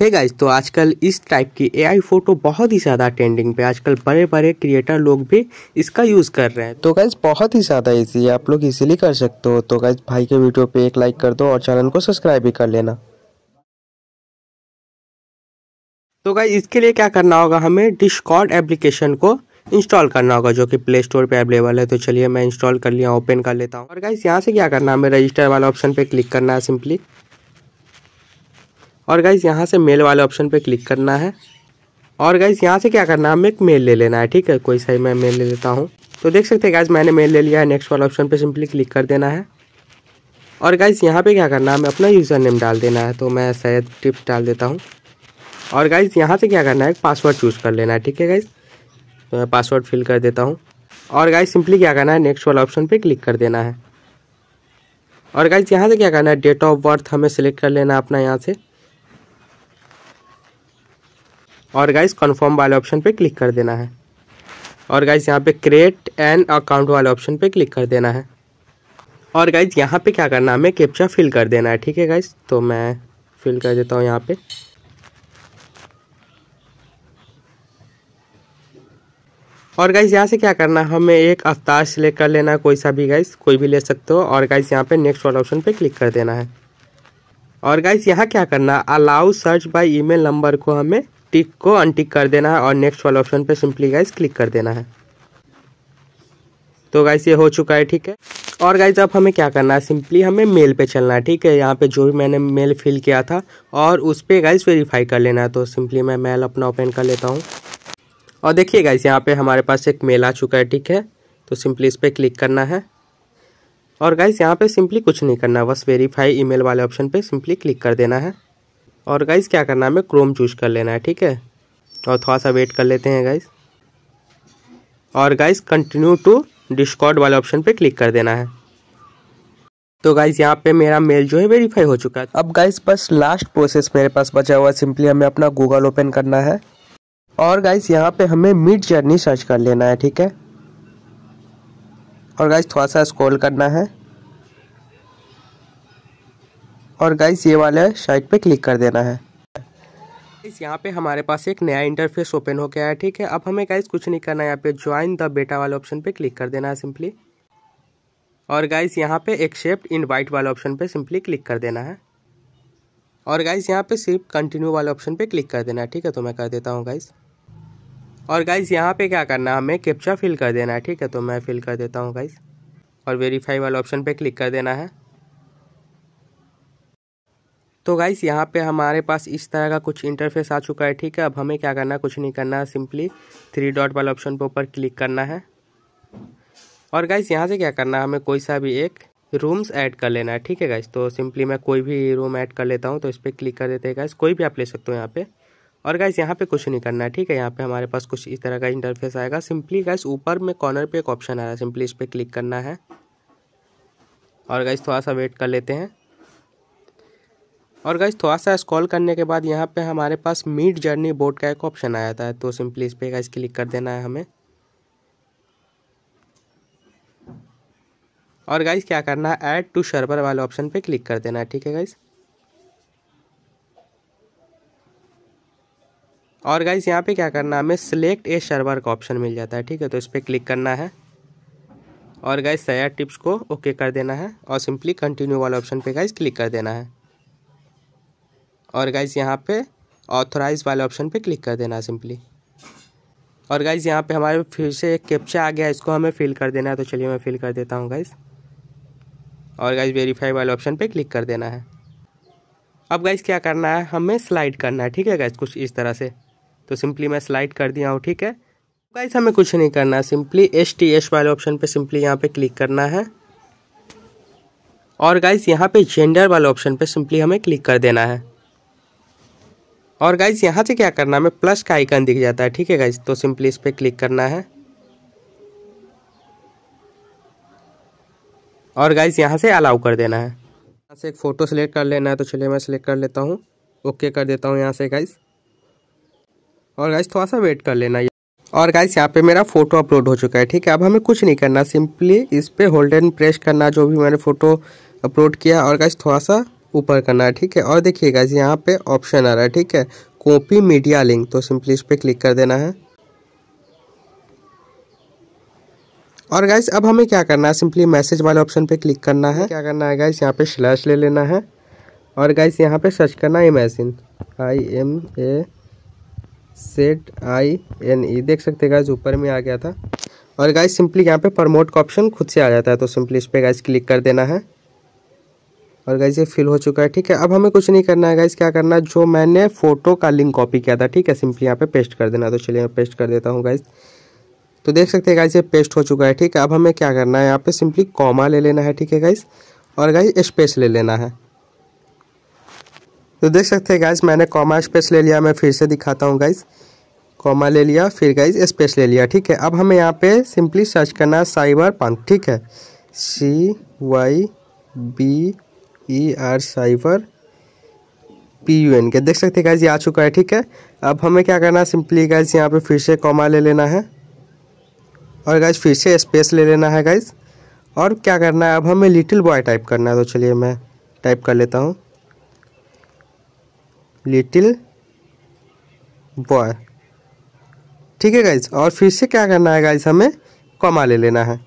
है गाइज तो आजकल इस टाइप की एआई फोटो बहुत ही ज़्यादा ट्रेंडिंग पे आजकल बड़े बड़े क्रिएटर लोग भी इसका यूज़ कर रहे हैं तो गाइज बहुत ही ज़्यादा इजी है आप लोग इजीली कर सकते हो तो गाइज भाई के वीडियो पे एक लाइक कर दो और चैनल को सब्सक्राइब भी कर लेना तो गाइज इसके लिए क्या करना होगा हमें डिस्कॉर्ड एप्लीकेशन को इंस्टॉल करना होगा जो कि प्ले स्टोर पे अवेलेबल है तो चलिए मैं इंस्टॉल कर लिया ओपन कर लेता हूँ और गाइस यहाँ से क्या करना है हमें रजिस्टर वाला ऑप्शन पे क्लिक करना है सिंपली और गाइज यहाँ से मेल वाले ऑप्शन पे क्लिक करना है और गाइज यहाँ से क्या करना है हमें एक मेल ले लेना है ठीक है कोई सही मैं मेल ले लेता हूँ तो देख सकते हैं गाइज मैंने मेल ले लिया है नेक्स्ट वाला ऑप्शन पे सिंपली क्लिक कर देना है और गाइज यहाँ पे क्या करना है हमें अपना यूज़र नेम डाल देना है तो मैं शायद टिप्स डाल देता हूँ और गाइज यहाँ से क्या करना है पासवर्ड चूज़ कर लेना है ठीक है गाइज तो मैं पासवर्ड फिल कर देता हूँ और गाइज सिंपली क्या करना है नेक्स्ट वाला ऑप्शन पर क्लिक कर देना है और गाइज यहाँ से क्या करना है डेट ऑफ बर्थ हमें सेलेक्ट कर लेना है अपना यहाँ से और गाइज कन्फर्म वाले ऑप्शन पर क्लिक कर देना है और गाइज यहाँ पे क्रिएट एन अकाउंट वाले ऑप्शन पे क्लिक कर देना है और गाइज यहाँ पे क्या करना है हमें कैप्चा फिल कर देना है ठीक है गाइज तो मैं फिल कर देता हूँ यहाँ पे और गाइज यहाँ से क्या करना है हमें एक अवतार सेलेक्ट कर लेना है कोई सा भी गाइज कोई भी ले सकते हो और गाइज यहाँ पे नेक्स्ट वाले ऑप्शन पर क्लिक कर देना है और गाइज यहाँ क्या करना है allow search by e number को हमें टिक को अनटिक कर देना है और नेक्स्ट वाले ऑप्शन पे सिंपली गाइज क्लिक कर देना है तो गाइज ये हो चुका है ठीक है और गाइज अब हमें क्या करना है सिंपली हमें मेल पे चलना है ठीक है यहाँ पे जो भी मैंने मेल फिल किया था और उस पर गाइज वेरीफाई कर लेना है तो सिंपली मैं मेल अपना ओपन कर लेता हूँ और देखिए गाइज यहाँ पे हमारे पास एक मेल आ चुका है ठीक है तो सिंपली इस पर क्लिक करना है और गाइज यहाँ पे सिंपली कुछ नहीं करना बस वेरीफाई ईमेल वाले ऑप्शन पे सिंपली क्लिक कर देना है और गाइज क्या करना है हमें क्रोम चूज कर लेना है ठीक है और थोड़ा सा वेट कर लेते हैं गाइज और गाइज कंटिन्यू टू डिस्कॉर्ड वाले ऑप्शन पे क्लिक कर देना है तो गाइज यहाँ पे मेरा मेल जो है वेरीफाई हो चुका है अब गाइज बस लास्ट प्रोसेस मेरे पास बचा हुआ सिंपली हमें अपना गूगल ओपन करना है और गाइज यहाँ पे हमें मिड जर्नी सर्च कर लेना है ठीक है और गाइज थोड़ा सा स्क्रॉल करना है और गाइस ये वाले साइट पे क्लिक कर देना है इस यहाँ पे हमारे पास एक नया इंटरफेस ओपन हो गया है ठीक है अब हमें गाइस कुछ नहीं करना है यहाँ पे ज्वाइन द बेटा वाले ऑप्शन पे क्लिक कर देना है सिंपली और गाइस यहाँ पे एक्सेप्ट इनवाइट वाले ऑप्शन पे सिंपली क्लिक कर देना है और गाइस यहाँ पे सिर्फ कंटिन्यू वाले ऑप्शन पे क्लिक कर देना है ठीक है तो मैं कर देता हूँ गाइस और गाइस यहाँ पे क्या करना है हमें कैप्चा फिल कर देना है ठीक है तो मैं फिल कर देता हूँ गाइस और वेरीफाई वाले ऑप्शन पे क्लिक कर देना है तो गाइस यहाँ पे हमारे पास इस तरह का कुछ इंटरफेस आ चुका है ठीक है अब हमें क्या करना है कुछ नहीं करना है सिंपली थ्री डॉट वाले ऑप्शन पे ऊपर क्लिक करना है और गाइस यहाँ से क्या करना है हमें कोई सा भी एक रूम्स ऐड कर लेना है ठीक है गाइस तो सिंपली मैं कोई भी रूम ऐड कर लेता हूँ तो इस पर क्लिक कर देते हैं गाइस कोई भी आप ले सकते हो यहाँ पे और गाइस यहाँ पे कुछ नहीं करना है ठीक है यहाँ पे हमारे पास कुछ इस तरह का इंटरफेस आएगा सिंपली गाइस ऊपर में कॉर्नर पे एक ऑप्शन आ रहा है सिंपली इस पर क्लिक करना है और गाइस थोड़ा सा वेट कर लेते हैं और गाइज थोड़ा सा स्क्रॉल करने के बाद यहाँ पे हमारे पास मीट जर्नी बोर्ड का एक ऑप्शन आ जाता है तो सिंपली इस पर गाइज क्लिक कर देना है हमें और गाइज क्या करना है ऐड टू शर्वर वाले ऑप्शन पे क्लिक कर देना है ठीक है गाइज और गाइज यहाँ पे क्या करना है हमें सिलेक्ट ए शर्बर का ऑप्शन मिल जाता है ठीक है तो इस पर क्लिक करना है और गाइज सया टिप्स को ओके कर देना है और सिंपली कंटिन्यू वाले ऑप्शन पे गाइज क्लिक कर देना है और गाइज़ यहाँ पे ऑथोराइज वाले ऑप्शन पे क्लिक कर देना सिंपली और गाइज़ यहाँ पे हमारे फिर से एक कैप्चा आ गया इसको हमें फिल कर देना है तो चलिए मैं फिल कर देता हूँ गाइज़ और गाइज़ वेरीफाई वाले ऑप्शन पे क्लिक कर देना है अब गाइज़ क्या करना है हमें स्लाइड करना है ठीक है गाइज़ कुछ इस तरह से तो सिंपली मैं स्लाइड कर दिया हूँ ठीक है गाइज़ हमें कुछ नहीं करना है सिंपली एस टी एस वाले ऑप्शन पर सिंपली यहाँ पर क्लिक करना है और गाइज़ यहाँ पे जेंडर वाले ऑप्शन पे सिंपली हमें क्लिक कर देना है और गाइज यहाँ से क्या करना हमें प्लस का आइकन दिख जाता है ठीक है गाइज तो सिंपली इस पर क्लिक करना है और गाइज यहाँ से अलाउ कर देना है यहाँ से एक फ़ोटो सेलेक्ट कर लेना है तो चलिए मैं सिलेक्ट कर लेता हूँ ओके कर देता हूँ यहाँ से गाइज और गाइज थोड़ा सा वेट कर लेना है और गाइज यहाँ पे मेरा फोटो अपलोड हो चुका है ठीक है अब हमें कुछ नहीं करना सिंपली इस पर होल्ड एंड प्रेस करना जो भी मैंने फोटो अपलोड किया और गाइज थोड़ा सा ऊपर करना है ठीक है और देखिएगा इस यहाँ पे ऑप्शन आ रहा है ठीक है कॉपी मीडिया लिंक तो सिंपली इस पर क्लिक कर देना है और गाइज अब हमें क्या करना है सिंपली मैसेज वाले ऑप्शन पे क्लिक करना है क्या करना है गाइज यहाँ पे स्लैश ले लेना है और गाइस यहाँ पे सर्च करना है imagine I M A G I N E देख सकते गाइज ऊपर में आ गया था और गाइज सिंपली यहाँ पे प्रमोट का ऑप्शन खुद से आ जाता है तो सिंपली इस पर गाइज क्लिक कर देना है और गाइज ये फिल हो चुका है ठीक है अब हमें कुछ नहीं करना है गाइज क्या करना है जो मैंने फोटो का लिंक कॉपी किया था ठीक है सिंपली यहाँ पे पेस्ट कर देना तो चलिए मैं पेस्ट कर देता हूँ गाइज तो देख सकते हैं गाइज ये पेस्ट हो चुका है ठीक है अब हमें क्या करना है यहाँ पे सिंपली कॉमा ले लेना है ठीक है गाइज और गाइज स्पेस ले लेना है तो देख सकते हैं गाइज मैंने कॉमा स्पेस ले लिया मैं फिर से दिखाता हूँ गाइज कॉमा ले लिया फिर गाइज स्पेस ले लिया ठीक है अब हमें यहाँ पे सिंपली सर्च करना है साइबर पंख ठीक है C Y B E R cyber P U N K देख सकते हैं गाइज ये आ चुका है ठीक है अब हमें क्या करना है सिंपली गाइज यहाँ पे फिर से कॉमा ले लेना है और गाइज फिर से स्पेस ले लेना है गाइज और क्या करना है अब हमें लिटिल बॉय टाइप करना है तो चलिए मैं टाइप कर लेता हूँ लिटिल बॉय ठीक है गाइज और फिर से क्या करना है गाइज हमें कॉमा ले लेना है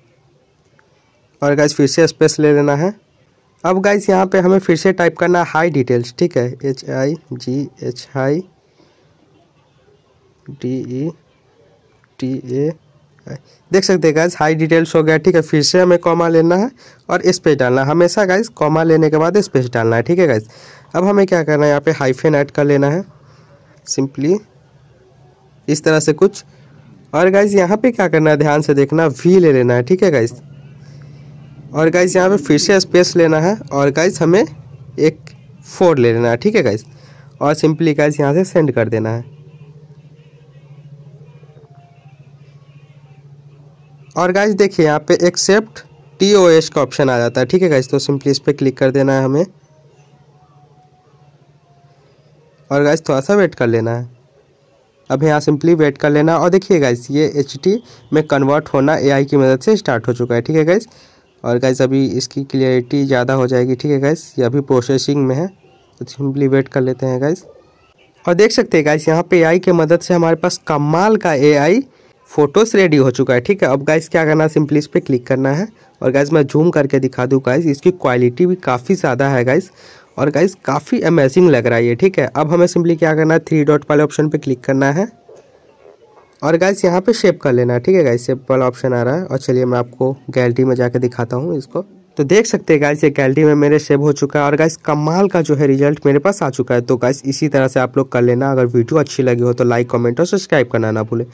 और गाइज फिर से स्पेस ले लेना है अब गाइस यहाँ पे हमें फिर से टाइप करना है हाई डिटेल्स ठीक है H I G H high D E T A देख सकते हैं गाइज हाई डिटेल्स हो गया ठीक है फिर से हमें कॉमा लेना है और स्पेस डालना है हमेशा गाइज कॉमा लेने के बाद स्पेस डालना है ठीक है गाइज अब हमें क्या करना है यहाँ पे हाइफेन ऐड कर लेना है सिंपली इस तरह से कुछ और गाइज यहाँ पे क्या करना है ध्यान से देखना वी ले लेना है ठीक है गाइज और गाइस यहाँ पे फिर से स्पेस लेना है और गाइस हमें एक फोर ले लेना है ठीक है गाइस और सिंपली गाइस यहाँ से सेंड कर देना है और गाइस देखिए यहाँ पे एक्सेप्ट टी ओ एस का ऑप्शन आ जाता है ठीक है गाइस तो सिंपली इस पर क्लिक कर देना है हमें और गाइस थोड़ा सा वेट कर लेना है अब यहाँ सिंपली वेट कर लेना और देखिए गाइस ये एच में कन्वर्ट होना एआई की मदद से स्टार्ट हो चुका है ठीक है गाइस और गैस अभी इसकी क्लियरिटी ज़्यादा हो जाएगी ठीक है गैस ये अभी प्रोसेसिंग में है तो सिंपली वेट कर लेते हैं गैस और देख सकते हैं गैस यहाँ पे एआई के मदद से हमारे पास कमाल का एआई फ़ोटोज़ रेडी हो चुका है ठीक है अब गैस क्या करना है सिंपली इस पर क्लिक करना है और गैस मैं जूम करके दिखा दूँ गाइस इसकी क्वालिटी भी काफ़ी ज़्यादा है गाइस और गैस काफ़ी अमेजिंग लग रहा है ये ठीक है अब हमें सिंपली क्या करना है थ्री डॉट वाले ऑप्शन पर क्लिक करना है और गैस यहाँ पे शेप कर लेना है ठीक है गाइस शेप वाला ऑप्शन आ रहा है और चलिए मैं आपको गैलरी में जाके दिखाता हूँ इसको तो देख सकते हैं गाइस ये गैलरी में मेरे सेव हो चुका है और गाइस कमाल का जो है रिजल्ट मेरे पास आ चुका है तो गाइस इसी तरह से आप लोग कर लेना अगर वीडियो अच्छी लगी हो तो लाइक कमेंट और सब्सक्राइब करना ना भूलें